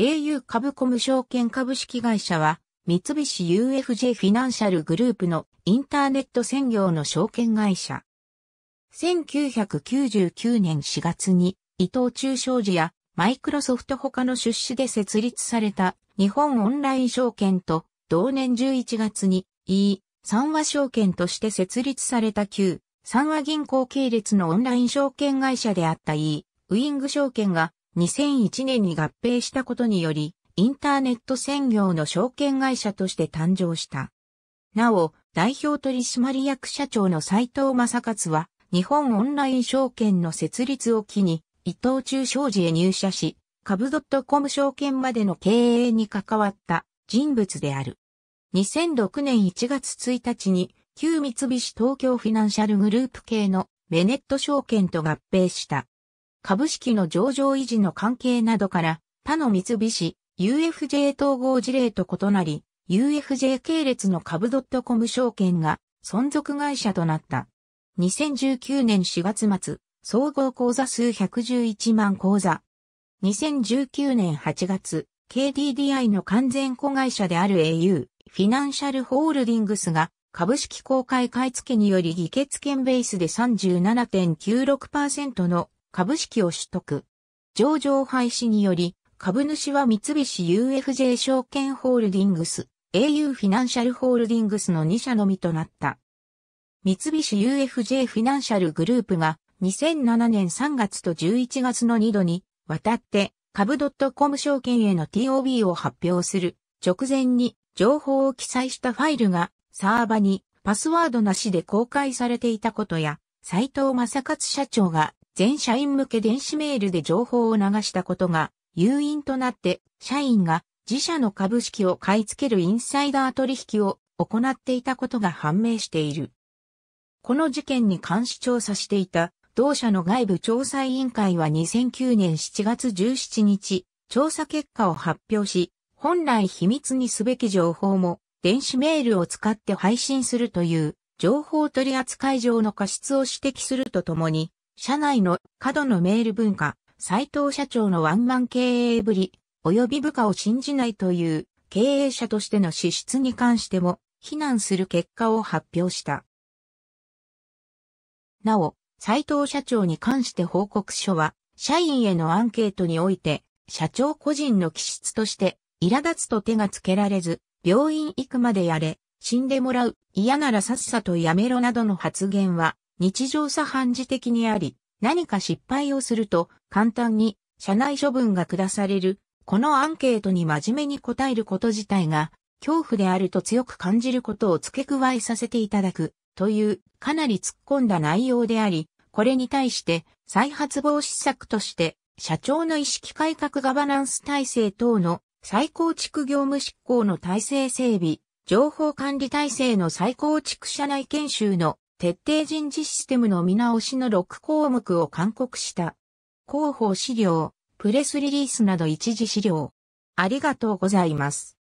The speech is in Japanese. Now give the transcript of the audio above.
au 株コム証券株式会社は、三菱 UFJ フィナンシャルグループのインターネット専業の証券会社。1999年4月に伊藤忠商事やマイクロソフト他の出資で設立された日本オンライン証券と同年11月に E 三和証券として設立された旧三和銀行系列のオンライン証券会社であった E ウィング証券が2001年に合併したことにより、インターネット専業の証券会社として誕生した。なお、代表取締役社長の斉藤正勝は、日本オンライン証券の設立を機に、伊藤忠商事へ入社し、株ドットコム証券までの経営に関わった人物である。2006年1月1日に、旧三菱東京フィナンシャルグループ系のメネット証券と合併した。株式の上場維持の関係などから、他の三菱、UFJ 統合事例と異なり、UFJ 系列の株 .com 証券が存続会社となった。2019年4月末、総合口座数111万口座。2019年8月、KDDI の完全子会社である au、フィナンシャルホールディングスが株式公開買付により議決権ベースで37.96%の株式を取得。上場廃止により、株主は三菱 UFJ 証券ホールディングス、au フィナンシャルホールディングスの2社のみとなった。三菱 UFJ フィナンシャルグループが2007年3月と11月の2度に渡って株 .com 証券への TOB を発表する直前に情報を記載したファイルがサーバにパスワードなしで公開されていたことや斉藤正勝社長が全社員向け電子メールで情報を流したことが誘因となって社員が自社の株式を買い付けるインサイダー取引を行っていたことが判明している。この事件に監視調査していた同社の外部調査委員会は2009年7月17日、調査結果を発表し、本来秘密にすべき情報も電子メールを使って配信するという情報取扱上の過失を指摘するとともに、社内の過度のメール文化、斎藤社長のワンマン経営ぶり、及び部下を信じないという経営者としての資質に関しても非難する結果を発表した。なお、斎藤社長に関して報告書は、社員へのアンケートにおいて、社長個人の気質として、苛立つと手がつけられず、病院行くまでやれ、死んでもらう、嫌ならさっさとやめろなどの発言は、日常茶飯事的にあり、何か失敗をすると簡単に社内処分が下される、このアンケートに真面目に答えること自体が恐怖であると強く感じることを付け加えさせていただくというかなり突っ込んだ内容であり、これに対して再発防止策として社長の意識改革ガバナンス体制等の再構築業務執行の体制整備、情報管理体制の再構築社内研修の徹底人事システムの見直しの6項目を勧告した。広報資料、プレスリリースなど一時資料。ありがとうございます。